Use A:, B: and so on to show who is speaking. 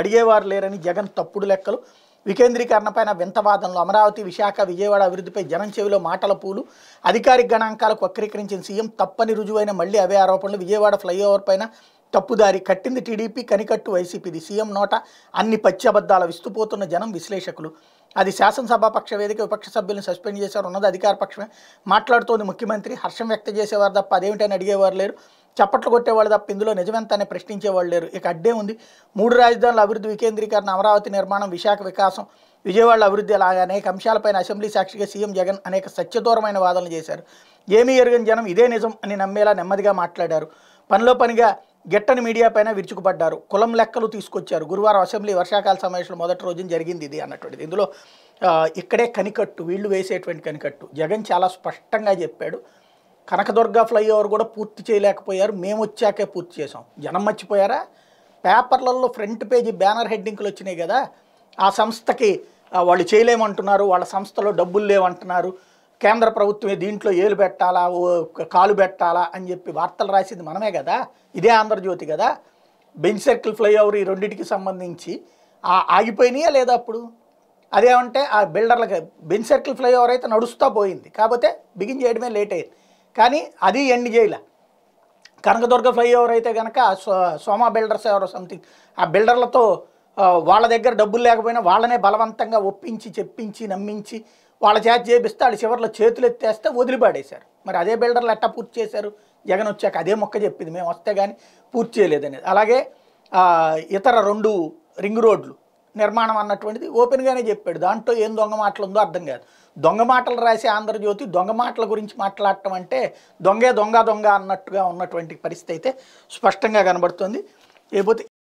A: అడిగేవారు లేరని జగన్ తప్పుడు లెక్కలు వికేంద్రీకరణపైన వాదనలు అమరావతి విశాఖ విజయవాడ అభివృద్ధిపై జనం చెవిలో మాటల పూలు అధికారిక గణాంకాలకు వక్రీకరించిన సీఎం తప్పని రుజువైన మళ్లీ అవే ఆరోపణలు విజయవాడ ఫ్లైఓవర్ పైన తప్పుదారి కట్టింది టీడీపీ కనికట్టు వైసీపీది సీఎం నోట అన్ని పచ్చబద్దాల విస్తుపోతున్న జనం విశ్లేషకులు అది శాసనసభాపక్ష వేదిక విపక్ష సభ్యులను సస్పెండ్ చేశారు ఉన్నది అధికార పక్షమే మాట్లాడుతోంది ముఖ్యమంత్రి హర్షం వ్యక్తం చేసేవారు తప్ప అదేమిటని అడిగేవారు లేరు చప్పట్లు కొట్టేవాళ్ళు తప్ప ఇందులో నిజమెంత అని ప్రశ్నించేవాళ్ళు లేరు ఇక అడ్డే ఉంది మూడు రాజధానుల అభివృద్ధి వికేంద్రీకరణ అమరావతి నిర్మాణం విశాఖ వికాసం విజయవాడ అభివృద్ధి అలాగే అనేక అంశాలపైన అసెంబ్లీ సాక్షిగా సీఎం జగన్ అనేక సత్యదూరమైన వాదనలు చేశారు ఏమీ ఎరుగని జనం ఇదే నిజం అని నమ్మేలా నెమ్మదిగా మాట్లాడారు పనిలో పనిగా గెట్టని మీడియా పైన విరుచుకుపడ్డారు కులం లెక్కలు తీసుకొచ్చారు గురువారం అసెంబ్లీ వర్షాకాల సమావేశం మొదటి రోజున జరిగింది ఇది అన్నటువంటిది ఇందులో ఇక్కడే కనికట్టు వీళ్ళు వేసేటువంటి కనికట్టు జగన్ చాలా స్పష్టంగా చెప్పాడు కనకదుర్గ ఫ్లైఓవర్ కూడా పూర్తి చేయలేకపోయారు మేము వచ్చాకే పూర్తి చేసాం జనం మర్చిపోయారా పేపర్లలో ఫ్రంట్ పేజీ బ్యానర్ హెడ్డింగ్లు వచ్చినాయి కదా ఆ సంస్థకి వాళ్ళు చేయలేమంటున్నారు వాళ్ళ సంస్థలో డబ్బులు లేవంటున్నారు కేంద్ర ప్రభుత్వమే దీంట్లో ఏలు పెట్టాలా కాలు పెట్టాలా అని చెప్పి వార్తలు రాసింది మనమే కదా ఇదే ఆంధ్రజ్యోతి కదా బెంచ్ సర్కిల్ ఫ్లైఓవర్ ఈ రెండింటికి సంబంధించి ఆగిపోయినాయా లేదా అప్పుడు అదేమంటే ఆ బిల్డర్లకి బెంచ్ సర్కిల్ ఫ్లైఓవర్ అయితే నడుస్తూ పోయింది కాకపోతే బిగిన్ చేయడమే లేట్ అయింది కానీ అది ఎండ్ చేయలే కనకదుర్గ ఫ్లైఓవర్ అయితే కనుక సోమా బిల్డర్స్ ఎవరో సంథింగ్ ఆ బిల్డర్లతో వాళ్ళ దగ్గర డబ్బులు లేకపోయినా వాళ్ళనే బలవంతంగా ఒప్పించి చెప్పించి నమ్మించి వాళ్ళ చేత చేపిస్తే వాళ్ళు చివరిలో చేతులు ఎత్తేస్తే వదిలిపాడేశారు మరి అదే బిల్డర్లు ఎట్టా పూర్తి చేశారు జగన్ వచ్చాక అదే మొక్క చెప్పింది మేము వస్తే కానీ పూర్తి చేయలేదనేది అలాగే ఇతర రెండు రింగ్ రోడ్లు నిర్మాణం అన్నటువంటిది ఓపెన్గానే చెప్పాడు దాంట్లో ఏం దొంగ మాటలు ఉందో అర్థం కాదు దొంగ మాటలు రాసే ఆంధ్రజ్యోతి దొంగ మాటల గురించి మాట్లాడటం అంటే దొంగే దొంగ దొంగ అన్నట్టుగా ఉన్నటువంటి పరిస్థితి అయితే స్పష్టంగా కనబడుతుంది లేకపోతే